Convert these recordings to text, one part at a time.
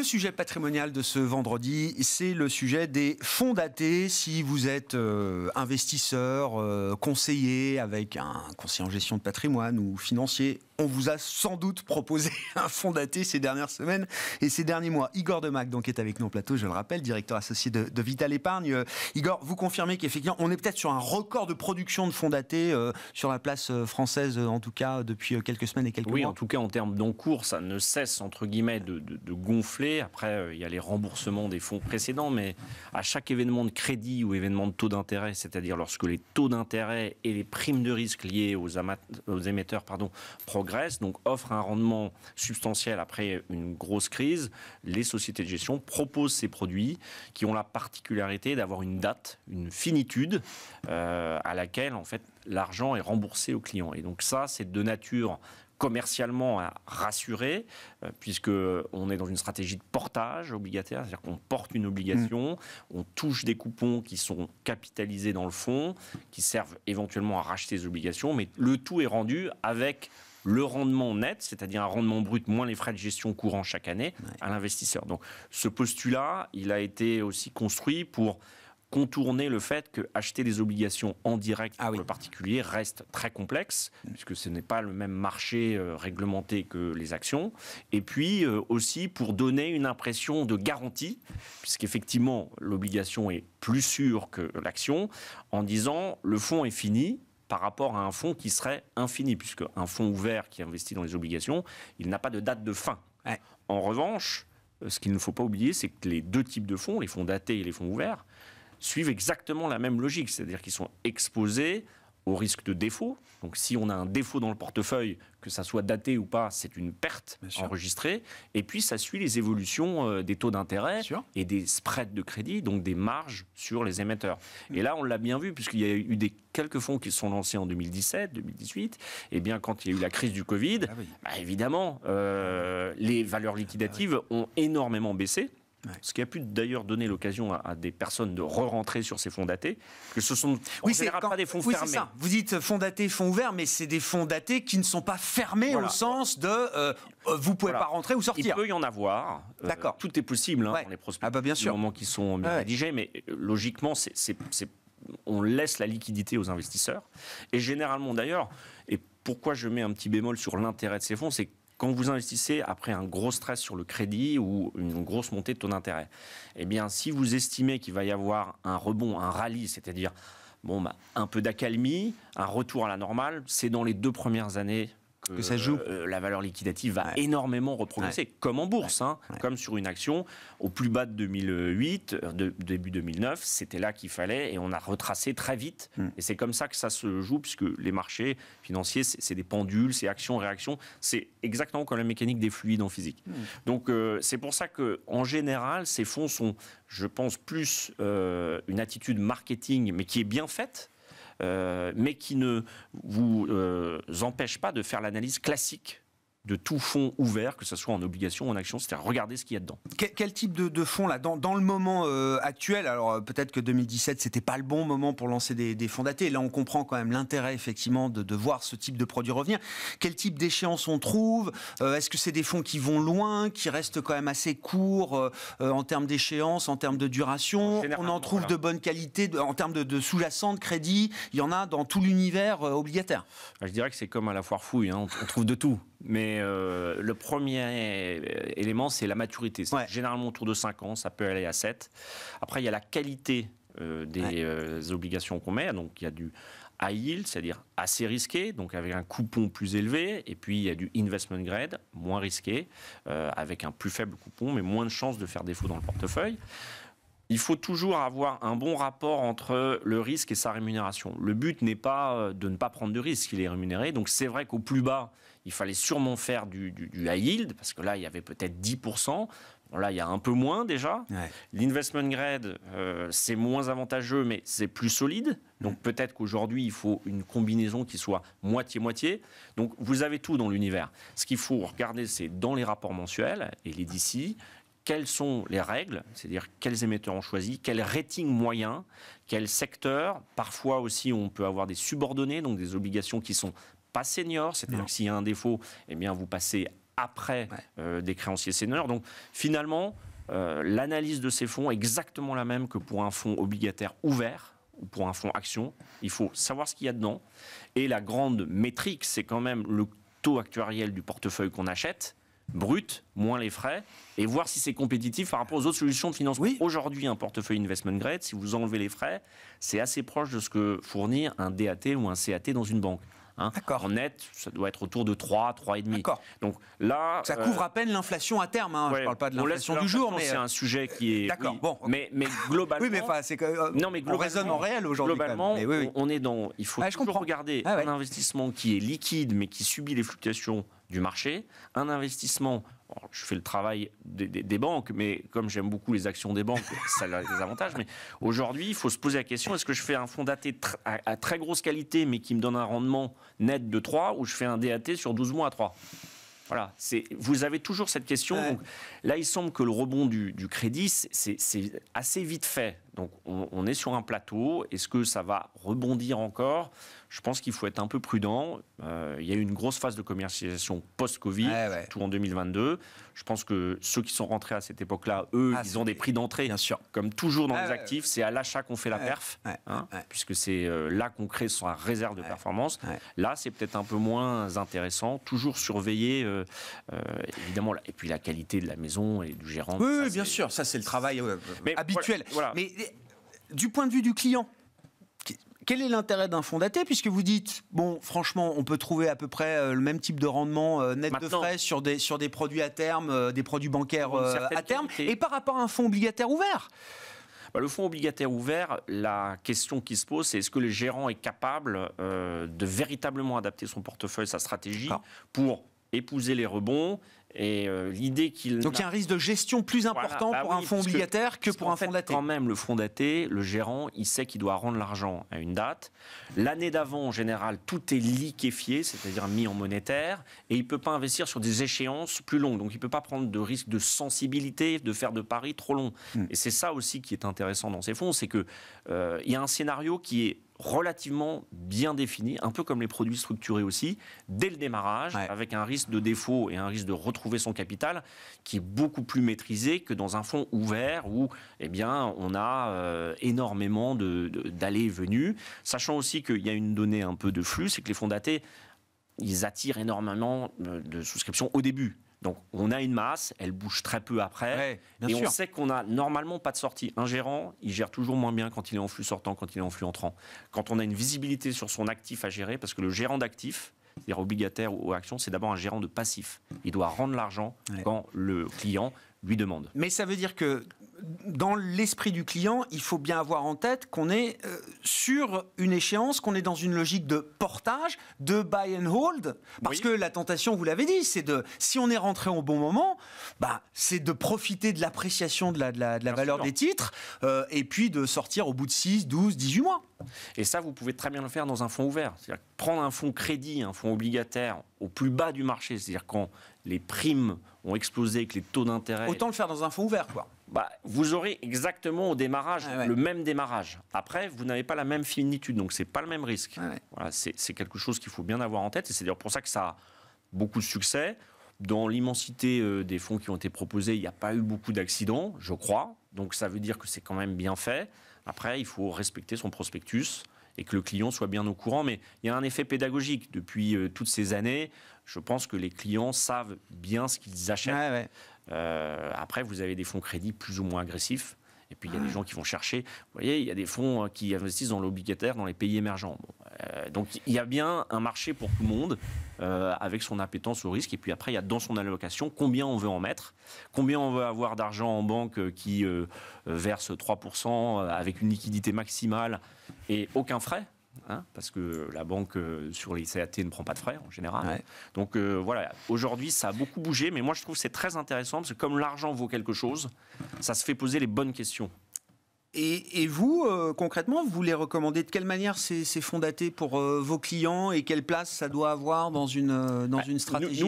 Le sujet patrimonial de ce vendredi, c'est le sujet des fonds datés. Si vous êtes euh, investisseur, euh, conseiller avec un conseiller en gestion de patrimoine ou financier, on vous a sans doute proposé un fonds daté ces dernières semaines et ces derniers mois. Igor Demac donc est avec nous au plateau, je le rappelle, directeur associé de, Vital Épargne. Euh, Igor, vous confirmez qu'effectivement, on est peut-être sur un record de production de fonds datés euh, sur la place euh, française, en tout cas depuis quelques semaines et quelques mois. Oui, en tout cas en termes d'encours, ça ne cesse entre guillemets de, gonfler. Après, il y a les remboursements des fonds précédents, mais à chaque événement de crédit ou événement de taux d'intérêt, c'est-à-dire lorsque les taux d'intérêt et les primes de risque liées aux, émetteurs pardon, progressent donc offre un rendement substantiel après une grosse crise, les sociétés de gestion proposent ces produits qui ont la particularité d'avoir une date, une finitude euh, à laquelle en fait l'argent est remboursé au client. Et donc ça, c'est de nature commercialement à euh, puisque on est dans une stratégie de portage obligataire, c'est-à-dire qu'on porte une obligation, mm. on touche des coupons qui sont capitalisés dans le fonds, qui servent éventuellement à racheter des obligations, mais le tout est rendu avec le rendement net, c'est-à-dire un rendement brut moins les frais de gestion courants chaque année, à l'investisseur. Donc ce postulat, il a été aussi construit pour contourner le fait que acheter des obligations en direct ah pour le particulier reste très complexe mm. puisque ce n'est pas le même marché euh, réglementé que les actions et puis euh, aussi pour donner une impression de garantie puisqu'effectivement l'obligation est plus sûre que l'action en disant le fonds est fini par rapport à un fonds qui serait infini, puisque un fonds ouvert qui investit dans les obligations, il n'a pas de date de fin. En revanche, euh, ce qu'il ne faut pas oublier, c'est que les deux types de fonds, les fonds datés et les fonds ouverts, suivent exactement la même logique, c'est-à-dire qu'ils sont exposés au risque de défaut. Donc si on a un défaut dans le portefeuille, que ça soit daté ou pas, c'est une perte enregistrée. Et puis ça suit les évolutions euh, des taux d'intérêt et des spreads de crédit, donc des marges sur les émetteurs. Mm. Et là, on l'a bien vu, puisqu'il y a eu des quelques fonds qui se sont lancés en 2017, 2018. Et bien quand il y a eu la crise du Covid, ah bah, évidemment, euh, ah les valeurs liquidatives ah ont énormément baissé. Ce qui a pu d'ailleurs donner l'occasion à, des personnes de re-rentrer sur ces fonds datés, que ce sont oui, en général pas des fonds fermés. Vous dites fonds datés, fonds ouverts, mais c'est des fonds datés qui ne sont pas fermés au sens de vous euh, vous pouvez pas rentrer ou sortir. Il peut y en avoir. Euh, D'accord. tout est possible hein, les prospects. Ah bah bien sûr. qui sont bien rédigés, mais euh, logiquement, on laisse la liquidité aux investisseurs. Et généralement d'ailleurs, et pourquoi je mets un petit bémol sur l'intérêt de ces fonds, c'est quand vous investissez après un gros stress sur le crédit ou une grosse montée de taux d'intérêt, eh bien, si vous estimez qu'il va y avoir un rebond, un rallye, c'est-à-dire bon, bah, un peu d'accalmie, un retour à la normale, c'est dans les deux premières années que, ça joue. Euh, euh, la valeur liquidative va énormément reprogresser, comme en bourse, hein, comme sur une action au plus bas de 2008, euh, de, début 2009. C'était là qu'il fallait et on a retracé très vite. Hmm. Et c'est comme ça que ça se joue, puisque les marchés financiers, c'est des pendules, c'est action-réaction. C'est exactement comme la mécanique des fluides en physique. Hmm. Donc c'est pour ça que, en général, ces fonds sont, je pense, plus une attitude marketing, mais qui est bien faite euh, mais qui ne vous euh, empêche pas de faire l'analyse classique de tout fonds ouvert, que ce soit en obligation ou en action, c'est-à-dire regarder ce qu'il y a dedans. Quel, type de, fonds, là, dans, dans le moment euh, actuel Alors, euh, peut-être que 2017, c'était pas le bon moment pour lancer des, fonds datés. Là, on comprend quand même l'intérêt, effectivement, de, voir ce type de produit revenir. Quel type d'échéance on trouve euh, Est-ce que c'est des fonds qui vont loin, qui restent quand même assez courts en termes d'échéance, en termes de duration On en trouve de bonne qualité en termes de, sous-jacent, de crédit Il y en a dans tout l'univers obligataire. Bah, je dirais que c'est comme à la foire fouille, hein. on trouve de tout. Mais euh, le premier euh, élément, c'est la maturité. c'est Généralement autour de 5 ans, ça peut aller à 7. Après, il y a la qualité euh, des obligations qu'on met. Donc, il y a du high yield, c'est-à-dire assez risqué, donc avec un coupon plus élevé. Et puis, il y a du investment grade, moins risqué, avec un plus faible coupon, mais moins de chances de faire défaut dans le portefeuille il faut toujours avoir un bon rapport entre le risque et sa rémunération. Le but n'est pas de ne pas prendre de risque, il est rémunéré. Donc c'est vrai qu'au plus bas, il fallait sûrement faire du, high yield, parce que là, il y avait peut-être 10%. là, il y a un peu moins déjà. L'investment grade, euh, c'est moins avantageux, mais c'est plus solide. Donc mm. peut-être qu'aujourd'hui, il faut une combinaison qui soit moitié-moitié. Donc vous avez tout dans l'univers. Ce qu'il faut regarder, c'est dans les rapports mensuels et les DC, quelles sont les règles, c'est-à-dire quels émetteurs ont choisi quel rating moyen, quel secteur. Parfois aussi, on peut avoir des subordonnés, donc des obligations qui sont pas seniors, c'est-à-dire que s'il y a un défaut, eh bien vous passez après euh, des créanciers seniors. Donc finalement, euh, l'analyse de ces fonds est exactement la même que pour un fonds obligataire ouvert ou pour un fonds action. Il faut savoir ce qu'il y a dedans. Et la grande métrique, c'est quand même le taux actuariel du portefeuille qu'on achète brut, moins les frais, et voir si c'est compétitif par rapport aux autres solutions de financement. Oui. Aujourd'hui, un portefeuille investment grade, si vous enlevez les frais, c'est assez proche de ce que fournit un DAT ou un CAT dans une banque. Hein. En net, ça doit être autour de 3, 3,5. demi. Donc là. Ça euh, couvre à peine l'inflation à terme. Hein. je ne parle pas de l'inflation du jour. Mais c'est un euh, sujet qui est. D'accord. bon. Mais, mais globalement. Euh, non, mais globalement, on en réel aujourd'hui. Globalement, on est dans. Il faut toujours regarder ah un investissement qui est liquide, mais qui subit les fluctuations du marché, un investissement. je fais le travail des, banques, mais comme j'aime beaucoup les actions des banques, ça a des avantages. Mais aujourd'hui, il faut se poser la question est-ce que je fais un fonds daté à, très grosse qualité, mais qui me donne un rendement net de 3, ou je fais un DAT sur 12 mois à 3 voilà, vous avez toujours cette question. Donc, là, il semble que le rebond du, du crédit, c'est assez vite fait. Donc on, est sur un plateau. Est-ce que ça va rebondir encore Je pense qu'il faut être un peu prudent. Euh, il y a eu une grosse phase de commercialisation post-Covid, tout en 2022. Je pense que ceux qui sont rentrés à cette époque-là, eux, ah, ils ont des prix d'entrée. Bien sûr. Comme toujours dans ah, les actifs, c'est à l'achat qu'on fait la perf, hein, puisque c'est euh, là qu'on crée sa réserve de performance. Là, c'est peut-être un peu moins intéressant. Toujours surveiller, euh, évidemment, et puis la qualité de la maison et du gérant. Oui, bien sûr. Ça, c'est le travail habituel du point de vue du client, quel est l'intérêt d'un fonds daté puisque vous dites bon franchement on peut trouver à peu près euh, le même type de rendement euh, net de frais sur des sur des produits à terme euh, des produits bancaires à terme et par rapport à un fonds obligataire ouvert bah, le fonds obligataire ouvert, la question qui se pose, c'est est-ce que le gérant est capable de véritablement adapter son portefeuille, sa stratégie, pour épouser les rebonds et euh, l'idée qu'il. Donc il y a un risque de gestion plus important bah pour un fonds obligataire que, pour un fonds daté. Quand même, le fonds daté, le gérant, il sait qu'il doit rendre l'argent à une date. L'année d'avant, en général, tout est liquéfié, c'est-à-dire mis en monétaire, et il ne peut pas investir sur des échéances plus longues. Donc il ne peut pas prendre de risque de sensibilité, de faire de paris trop longs. Hmm. Et c'est ça aussi qui est intéressant dans ces fonds, c'est qu'il euh, il y a un scénario qui est relativement bien défini, un peu comme les produits structurés aussi, dès le démarrage, avec un risque de défaut et un risque de retour trouver son capital, qui est beaucoup plus maîtrisé que dans un fonds ouvert où eh bien, on a euh, énormément d'allées de, et venues. Sachant aussi qu'il y a une donnée un peu de flux, c'est que les fonds datés, ils attirent énormément euh, de souscriptions au début. Donc on a une masse, elle bouge très peu après, et on sait qu'on a normalement pas de sortie. Un gérant, il gère toujours moins bien quand il est en flux sortant, quand il est en flux entrant. Quand on a une visibilité sur son actif à gérer, parce que le gérant d'actif, c'est-à-dire obligataire ou action, c'est d'abord un gérant de passif. Il doit rendre l'argent quand le client lui demande. Mais ça veut dire que dans l'esprit du client, il faut bien avoir en tête qu'on est euh, sur une échéance, qu'on est dans une logique de portage, de buy and hold, parce que la tentation, vous l'avez dit, c'est de, si on est rentré au bon moment, bah, c'est de profiter de l'appréciation de la, de la, valeur des titres, euh, et puis de sortir au bout de 6, 12, 18 mois. Et ça, vous pouvez très bien le faire dans un fonds ouvert. C'est-à-dire prendre un fonds crédit, un fonds obligataire au plus bas du marché, c'est-à-dire quand les primes ont explosé, que les taux d'intérêt... Autant le faire dans un fonds ouvert, quoi. Bah, vous aurez exactement au démarrage ah le même démarrage. Après, vous n'avez pas la même finitude, donc c'est pas le même risque. Ah voilà, c'est quelque chose qu'il faut bien avoir en tête, et c'est d'ailleurs pour ça que ça a beaucoup de succès. Dans l'immensité euh, des fonds qui ont été proposés, il n'y a pas eu beaucoup d'accidents, je crois. Donc ça veut dire que c'est quand même bien fait. Après, il faut respecter son prospectus et que le client soit bien au courant. Mais il y a un effet pédagogique. Depuis euh, toutes ces années, je pense que les clients savent bien ce qu'ils achètent. Euh, après, vous avez des fonds crédits plus ou moins agressifs. Et puis, il y a des ah. gens qui vont chercher. Vous voyez, il y a des fonds euh, qui investissent dans l'obligataire dans les pays émergents. Euh, donc, il y a bien un marché pour tout le monde, avec son appétence au risque. Et puis après, il y a dans son allocation combien on veut en mettre, combien on veut avoir d'argent en banque qui verse 3% avec une liquidité maximale et aucun frais. Hein, parce que la banque euh, sur les CAT ne prend pas de frais en général. Donc euh, voilà, aujourd'hui ça a beaucoup bougé, mais moi je trouve que c'est très intéressant parce que comme l'argent vaut quelque chose, ça se fait poser les bonnes questions. Et, vous, euh, concrètement, vous les recommandez de quelle manière ces, fonds datés pour vos clients et quelle place ça doit avoir dans une, dans bah, une stratégie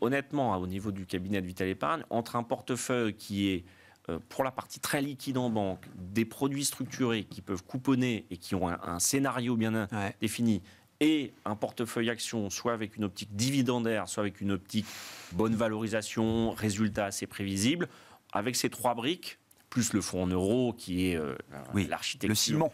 Honnêtement, au niveau du cabinet de Vital Épargne, entre un portefeuille qui est euh, pour la partie très liquide en banque, des produits structurés qui peuvent couponner et qui ont un, scénario bien euh, défini, et un portefeuille action, soit avec une optique dividendaire, soit avec une optique bonne valorisation, résultat assez prévisible, avec ces trois briques, plus le fonds en euros qui est euh, oui, l'architecture. Le ciment.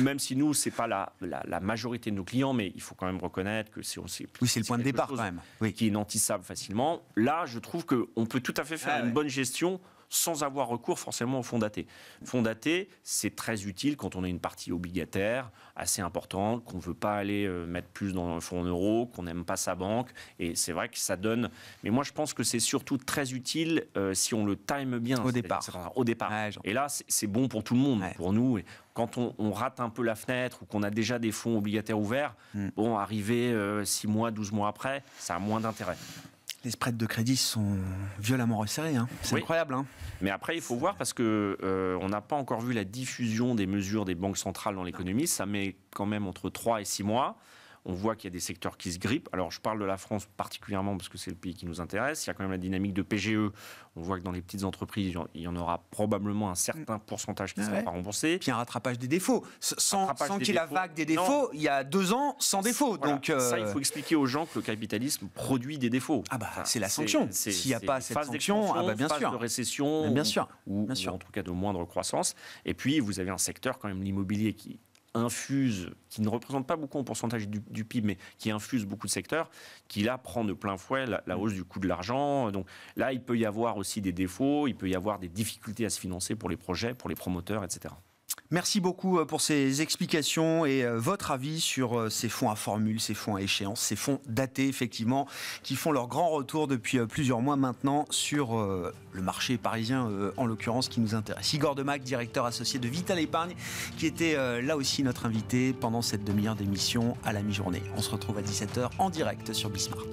même si nous, c'est pas la, majorité de nos clients, mais il faut quand même reconnaître que c'est aussi. Oui, c'est le point de départ quand même. Oui. Qui est nantissable facilement. Là, je trouve qu'on peut tout à fait faire ah une bonne gestion sans avoir recours forcément au fonds daté. Fonds daté, c'est très utile quand on a une partie obligataire assez importante, qu'on ne veut pas aller euh, mettre plus dans le fonds en euros, qu'on n'aime pas sa banque. Et c'est vrai que ça donne. Mais moi, je pense que c'est surtout très utile euh, si on le time bien. Au départ. Au départ. et là, c'est bon pour tout le monde, pour nous. Et quand on, rate un peu la fenêtre ou qu'on a déjà des fonds obligataires ouverts, hmm. bon, arriver euh, six 6 mois, 12 mois après, ça a moins d'intérêt les spreads de crédit sont violemment resserrés. Hein. C'est incroyable. Hein. Mais après, il faut voir parce que euh, on n'a pas encore vu la diffusion des mesures des banques centrales dans l'économie. Ça met quand même entre 3 et 6 mois. On voit qu'il y a des secteurs qui se grippent. Alors, je parle de la France particulièrement parce que c'est le pays qui nous intéresse. Il y a quand même la dynamique de PGE. On voit que dans les petites entreprises, il y en aura probablement un certain pourcentage qui ne ah sera pas remboursé. Puis un rattrapage des défauts. Sans, qu'il y ait la vague des défauts, il y a deux ans, sans défaut. Donc, Ça, il euh, faut expliquer aux gens que le capitalisme produit des défauts. Ah bah, c'est la sanction. S'il n'y a pas cette sanction, ah bah, bien sûr. de récession, bien sûr. Ou, bien sûr. en tout cas de moindre croissance. Et puis, vous avez un secteur, quand même l'immobilier, qui, infuse, qui ne représente pas beaucoup en pourcentage du, PIB, mais qui infuse beaucoup de secteurs, qui là prend de plein fouet la hausse du coût de l'argent. Donc là, il peut y avoir aussi des défauts, il peut y avoir des difficultés à se financer pour les projets, pour les promoteurs, etc. Merci beaucoup euh, pour ces explications et euh, votre avis sur euh, ces fonds à formule, ces fonds à échéance, ces fonds datés effectivement, qui font leur grand retour depuis plusieurs mois maintenant sur le marché parisien en l'occurrence qui nous intéresse. Igor Demac, directeur associé de Vital Épargne, qui était là aussi notre invité pendant cette demi-heure d'émission à la mi-journée. On se retrouve à 17h en direct sur Bismart.